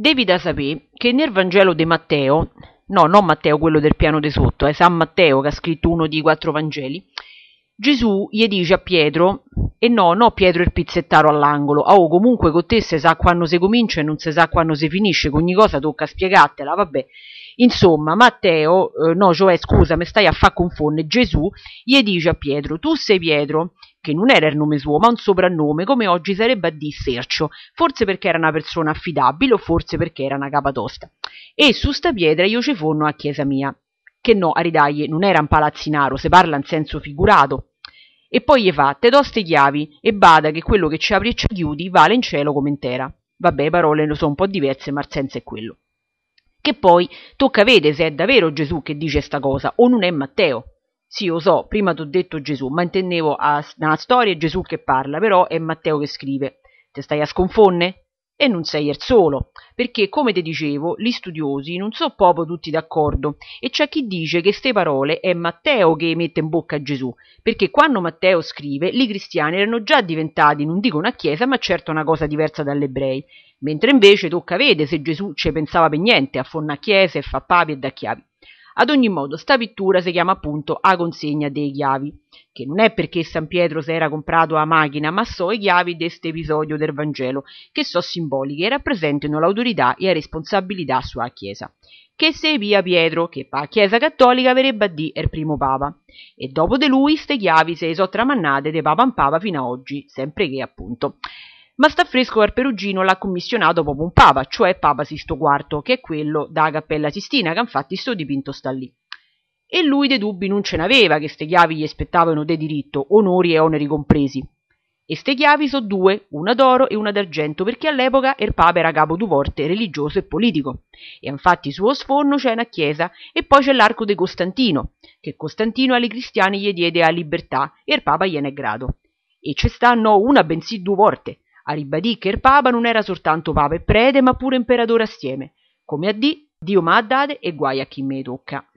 Devi da sapere che nel Vangelo di Matteo, no, non Matteo quello del piano di sotto, è eh, San Matteo che ha scritto uno dei quattro Vangeli, Gesù gli dice a Pietro, e no, no Pietro il pizzettaro all'angolo, ah, oh, comunque con te si sa quando si comincia e non si sa quando si finisce, con ogni cosa tocca spiegartela, vabbè. Insomma, Matteo, eh, no, cioè scusa, mi stai a far confondere, Gesù gli dice a Pietro, tu sei Pietro, che non era il nome suo, ma un soprannome, come oggi sarebbe a di Sercio, forse perché era una persona affidabile o forse perché era una capa tosta. E su sta pietra io ci fonno a chiesa mia, che no, a ridaglie, non era un palazzinaro, se parla in senso figurato. E poi gli fa, te do ste chiavi e bada che quello che ci apri e ci chiudi vale in cielo come intera. Vabbè, parole lo sono un po' diverse, ma il senso è quello. Che poi tocca vedere se è davvero Gesù che dice sta cosa o non è Matteo. Sì, lo so, prima ti ho detto Gesù, ma intendevo a, nella storia è Gesù che parla, però è Matteo che scrive. Te stai a sconfonne? E non sei il solo, perché come ti dicevo, gli studiosi non sono proprio tutti d'accordo e c'è chi dice che ste parole è Matteo che mette in bocca a Gesù, perché quando Matteo scrive, i cristiani erano già diventati, non dico una chiesa, ma certo una cosa diversa dagli ebrei, mentre invece tocca vedere se Gesù ci pensava per niente a fonna chiese e fa papi e da chiavi. Ad ogni modo, sta pittura si chiama appunto A consegna dei chiavi, che non è perché San Pietro si era comprato a macchina, ma so i chiavi d'este episodio del Vangelo, che sono simboliche e rappresentano l'autorità e la responsabilità sulla Chiesa. Che se via Pietro, che pa Chiesa Cattolica verrebbe a di il primo Papa. E dopo di lui ste chiavi se so tramannate de Papa in Papa fino ad oggi, sempre che appunto ma sta Staffresco al Perugino l'ha commissionato proprio un papa, cioè Papa Sisto IV, che è quello da Cappella Sistina, che infatti sto dipinto sta lì. E lui dei dubbi non ce n'aveva, che ste chiavi gli spettavano dei diritto, onori e oneri compresi. E ste chiavi sono due, una d'oro e una d'argento, perché all'epoca il Papa era capo due volte religioso e politico. E infatti suo sforno c'è una chiesa e poi c'è l'arco di Costantino, che Costantino alle cristiani gli diede a libertà e il Papa gliene è grado. E ci stanno una bensì due volte, a ribadì che il papa non era soltanto papa e prete ma pure imperatore assieme come a di, dio ma a dade e guai a chi me tocca